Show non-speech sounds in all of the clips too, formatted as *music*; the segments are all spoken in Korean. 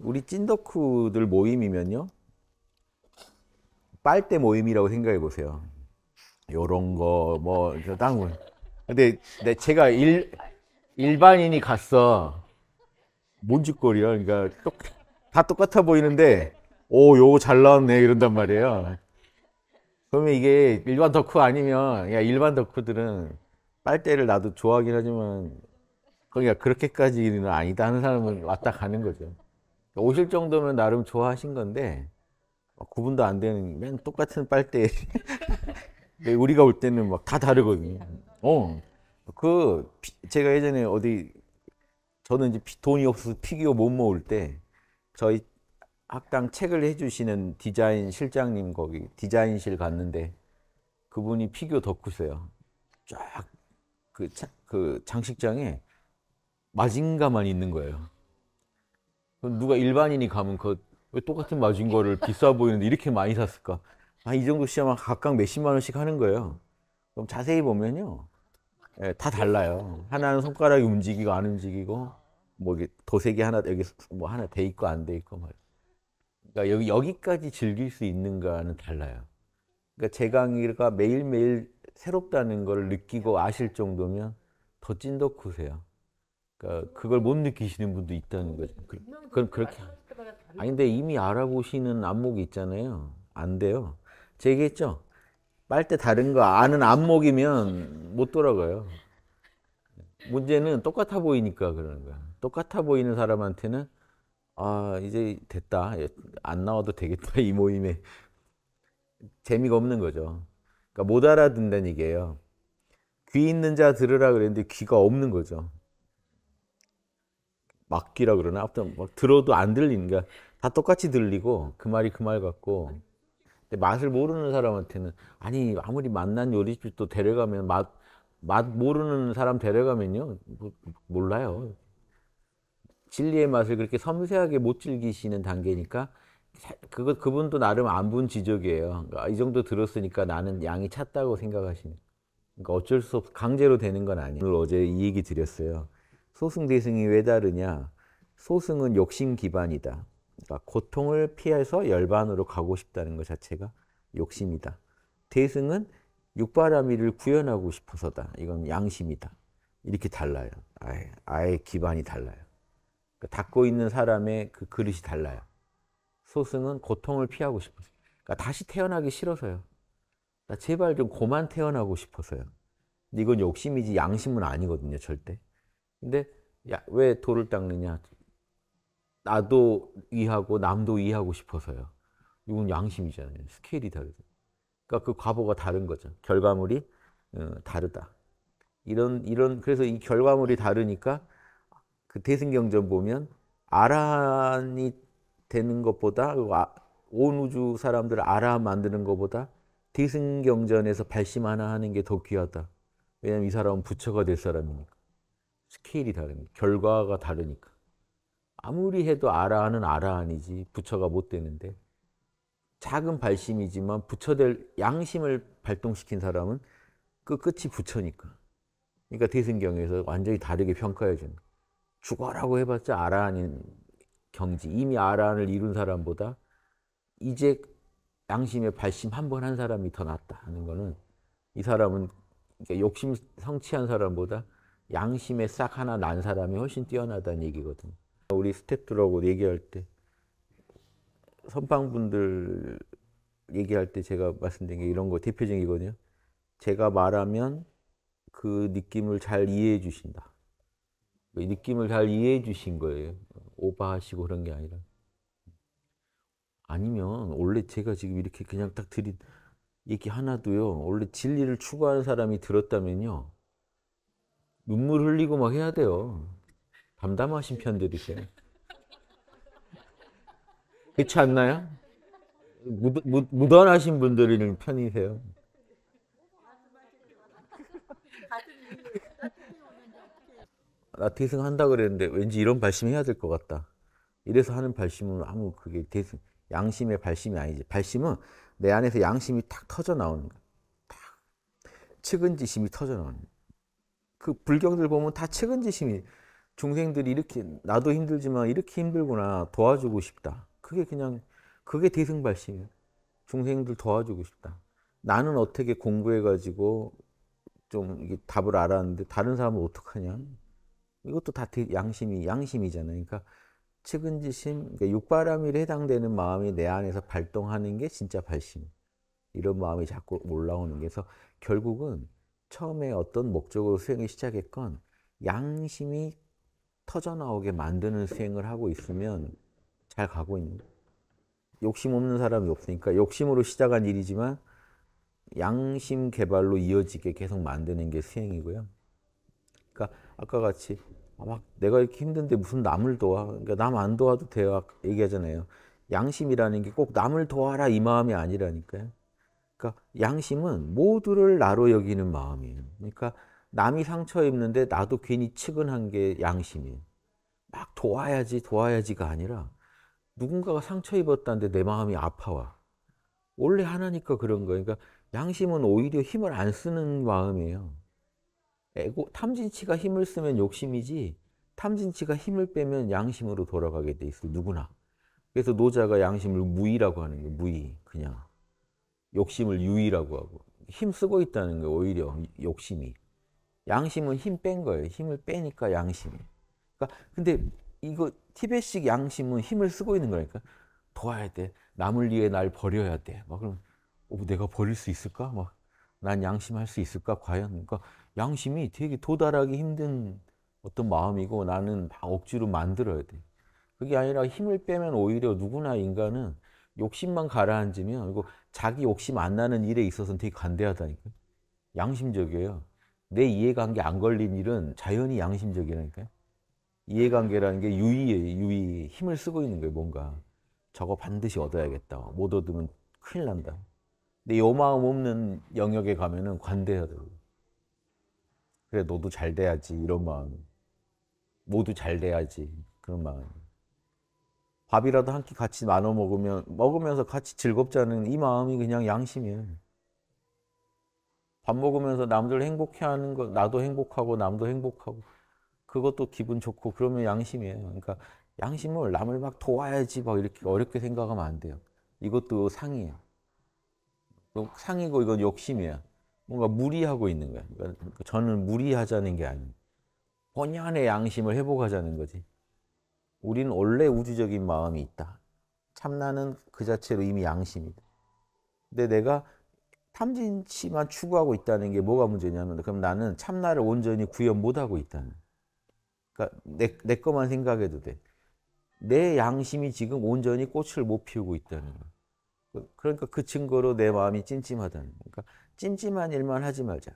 우리 찐덕후들 모임이면요. 빨대 모임이라고 생각해 보세요. 요런 거, 뭐, 땅굴. 근데 제가 일, 일반인이 갔어. 뭔 짓거리야. 그러니까 똑, 다 똑같아 보이는데, 오, 요거 잘 나왔네. 이런단 말이에요. 그러면 이게 일반 덕후 아니면, 야, 일반 덕후들은 빨대를 나도 좋아하긴 하지만, 그러니까 그렇게까지는 아니다 하는 사람은 왔다 가는 거죠. 오실 정도면 나름 좋아하신 건데 어, 구분도 안 되는 맨 똑같은 빨대 *laughs* 네, 우리가 올 때는 막 다 다르거든요. 어. 그 피, 제가 예전에 어디 저는 이제 돈이 없어서 피규어 못 모을 때 저희 학당 책을 해주시는 디자인 실장님 거기 디자인실 갔는데 그분이 피규어 덕후세요. 쫙그 그 장식장에 마징가만 있는 거예요. 그건 누가 일반인이 가면 그왜 똑같은 마진거를 비싸 보이는데 이렇게 많이 샀을까? 아, 이 정도 시야만 각각 몇십만 원씩 하는 거예요. 그럼 자세히 보면요. 예, 다 달라요. 하나는 손가락이 움직이고 안 움직이고 뭐 이게 도색이 하나 여기 뭐 하나 돼 있고 안 돼 있고 막. 뭐. 그러니까 여기 여기까지 즐길 수 있는가는 달라요. 그러니까 제 강의가 매일매일 새롭다는 걸 느끼고 아실 정도면 더 찐덕후세요. 그러니까 그걸 못 느끼시는 분도 있다는 거죠. 그, 그건 그렇게 아니 데 이미 알아보시는 안목이 있잖아요. 안 돼요. 제 얘기했죠. 빨대 다른 거 아는 안목이면 못 돌아가요. 문제는 똑같아 보이니까 그러는 거야. 똑같아 보이는 사람한테는 아 이제 됐다 안 나와도 되겠다 이 모임에 재미가 없는 거죠. 그러니까 못알아듣는 얘기예요. 귀 있는 자 들으라 그랬는데 귀가 없는 거죠. 막기라 그러나 아무튼 막 들어도 안 들리니까 다 똑같이 들리고 그 말이 그 말 같고 근데 맛을 모르는 사람한테는 아니 아무리 만난 요리집도 데려가면 맛, 맛 모르는 사람 데려가면요 뭐, 몰라요 진리의 맛을 그렇게 섬세하게 못 즐기시는 단계니까 그거 그분도 나름 안분 지적이에요 그러니까 이 정도 들었으니까 나는 양이 찼다고 생각하시는 그러니까 어쩔 수없 강제로 되는 건 아니에요 오늘 어제 이 얘기 드렸어요 소승대승이 왜 다르냐? 소승은 욕심 기반이다. 그러니까 고통을 피해서 열반으로 가고 싶다는 것 자체가 욕심이다. 대승은 육바라밀을 구현하고 싶어서다. 이건 양심이다. 이렇게 달라요. 아예, 아예 기반이 달라요. 그러니까 닦고 있는 사람의 그 그릇이 달라요. 소승은 고통을 피하고 싶어서. 그러니까 다시 태어나기 싫어서요. 그러니까 제발 좀 고만 태어나고 싶어서요. 근데 이건 욕심이지 양심은 아니거든요, 절대. 근데 야, 왜 돌을 닦느냐? 나도 위하고 남도 위하고 싶어서요. 이건 양심이잖아요. 스케일이 다르죠. 그러니까 그 과보가 다른 거죠. 결과물이 어, 다르다. 이런 이런 그래서 이 결과물이 다르니까 그 대승경전 보면 아란이 되는 것보다 그 아, 온 우주 사람들 아 만드는 것보다 대승경전에서 발심 하나 하는 게 더 귀하다. 왜냐면 이 사람은 부처가 될 사람이니까. 스케일이 다른 결과가 다르니까 아무리 해도 아라하는 아라한이지 부처가 못 되는데 작은 발심이지만 부처될 양심을 발동시킨 사람은 그 끝이 부처니까 그러니까 대승경에서 완전히 다르게 평가해 주는 죽어라고 해봤자 아라한인 경지 이미 아라한을 이룬 사람보다 이제 양심의 발심 한 번 한 사람이 더 낫다 하는 거는 이 사람은 그러니까 욕심 성취한 사람보다 양심에 싹 하나 난 사람이 훨씬 뛰어나다는 얘기거든. 우리 스태프들하고 얘기할 때 선빵분들 얘기할 때 제가 말씀드린 게 이런 거 대표적이거든요. 제가 말하면 그 느낌을 잘 이해해 주신다. 이 그 느낌을 잘 이해해 주신 거예요. 오바하시고 그런 게 아니라. 아니면 원래 제가 지금 이렇게 그냥 딱 드린 얘기 하나도요. 원래 진리를 추구하는 사람이 들었다면요. 눈물 흘리고 막 해야 돼요. 담담하신 편들이세요. 그렇지 않나요? 무, 무, 무던하신 분들이 편이세요. 나태생 한다 그랬는데 왠지 이런 발심 해야 될 것 같다. 이래서 하는 발심은 아무 그게 대승, 양심의 발심이 아니지. 발심은 내 안에서 양심이 탁 터져 나오는 거탁 측은지심이 터져 나오는 거그 불경들 보면 다 책임지심이 중생들이 이렇게 나도 힘들지만 이렇게 힘들구나 도와주고 싶다. 그게 그냥 그게 대승발심이에요. 중생들 도와주고 싶다. 나는 어떻게 공부해가지고 좀 이게 답을 알았는데 다른 사람은 어떡하냐? 이것도 다 양심이 양심이잖아요. 그러니까 측은지심, 그러니까 육바람에 해당되는 마음이 내 안에서 발동하는 게 진짜 발심. 이런 마음이 자꾸 올라오는 게서 결국은 처음에 어떤 목적으로 수행을 시작했건 양심이 터져나오게 만드는 수행을 하고 있으면 잘 가고 있는 거예요. 욕심 없는 사람이 없으니까 욕심으로 시작한 일이지만 양심 개발로 이어지게 계속 만드는 게 수행이고요. 그러니까 아까 같이 아, 막 내가 이렇게 힘든데 무슨 남을 도와? 그러니까 남 안 도와도 돼요. 얘기하잖아요. 양심이라는 게 꼭 남을 도와라 이 마음이 아니라니까요. 그러니까 양심은 모두를 나로 여기는 마음이에요. 그러니까 남이 상처 입는데 나도 괜히 측은한 게 양심이에요. 막 도와야지 도와야지가 아니라 누군가가 상처 입었다는데 내 마음이 아파와. 원래 하나니까 그런 거예요. 그러니까 양심은 오히려 힘을 안 쓰는 마음이에요. 에고, 탐진치가 힘을 쓰면 욕심이지 탐진치가 힘을 빼면 양심으로 돌아가게 돼 있어요. 누구나. 그래서 노자가 양심을 무의라고 하는 거예요. 무의, 그냥. 욕심을 유의라고 하고 힘쓰고 있다는 게 오히려 욕심이 양심은 힘 뺀 거예요. 힘을 빼니까 양심이. 그러니까 근데 이거 티벳식 양심은 힘을 쓰고 있는 거니까 도와야 돼. 남을 위해 날 버려야 돼. 막 그럼 어, 내가 버릴 수 있을까? 막 난 양심할 수 있을까? 과연 그러니까 양심이 되게 도달하기 힘든 어떤 마음이고 나는 억지로 만들어야 돼. 그게 아니라 힘을 빼면 오히려 누구나 인간은 욕심만 가라앉으면 그리고 자기 욕심 안 나는 일에 있어서는 되게 관대하다니까요. 양심적이에요. 내 이해관계 안 걸린 일은 자연히 양심적이라니까요. 이해관계라는 게 유의예요. 유의. 힘을 쓰고 있는 거예요. 뭔가. 저거 반드시 얻어야겠다. 못 얻으면 큰일 난다. 근데 요 마음 없는 영역에 가면 은 관대해야 돼요. 그래 너도 잘 돼야지 이런 마음. 모두 잘 돼야지 그런 마음. 밥이라도 한 끼 같이 나눠 먹으면 먹으면서 같이 즐겁자는 이 마음이 그냥 양심이에요. 밥 먹으면서 남들 행복해하는 거 나도 행복하고 남도 행복하고 그것도 기분 좋고 그러면 양심이에요. 그러니까 양심을 남을 막 도와야지 막 이렇게 어렵게 생각하면 안 돼요. 이것도 상이에요. 상이고 이건 욕심이야. 뭔가 무리하고 있는 거야. 그러니까 저는 무리하자는 게 아니에요. 본연의 양심을 회복하자는 거지. 우리는 원래 우주적인 마음이 있다. 참나는 그 자체로 이미 양심이다. 근데 내가 탐진치만 추구하고 있다는 게 뭐가 문제냐면 그럼 나는 참나를 온전히 구현 못하고 있다는 그러니까 내, 내 것만 생각해도 돼. 내 양심이 지금 온전히 꽃을 못 피우고 있다는 거 그러니까 그 증거로 내 마음이 찜찜하다는 거 그러니까 찜찜한 일만 하지 말자.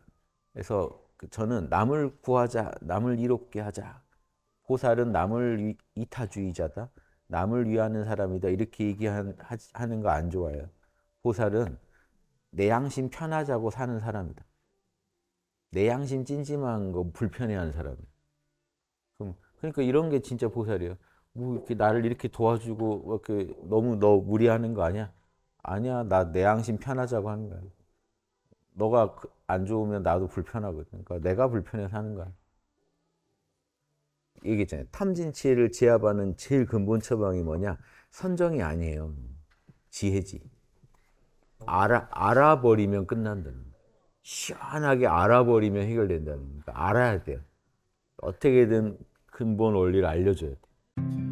그래서 그 저는 남을 구하자, 남을 이롭게 하자. 보살은 남을 이타주의자다. 남을 위하는 사람이다. 이렇게 얘기하는 거 안 좋아요. 보살은 내 양심 편하자고 사는 사람이다. 내 양심 찜찜한 거 불편해하는 사람이야. 그럼 그러니까 이런 게 진짜 보살이에뭐 이렇게 나를 이렇게 도와주고 뭐 이렇게 너무 너 무리하는 거 아니야? 아니야 나 내 양심 편하자고 하는 거야. 너가 그 안 좋으면 나도 불편하거든. 그러니까 내가 불편해서 는 거야. 이게 했잖아요 탐진치를 제압하는 제일 근본 처방이 뭐냐? 선정이 아니에요. 지혜지. 알아, 알아버리면 끝난다는 시원하게 알아버리면 해결된다는 거니까 그러니까 알아야 돼요. 어떻게든 근본 원리를 알려줘야 돼요.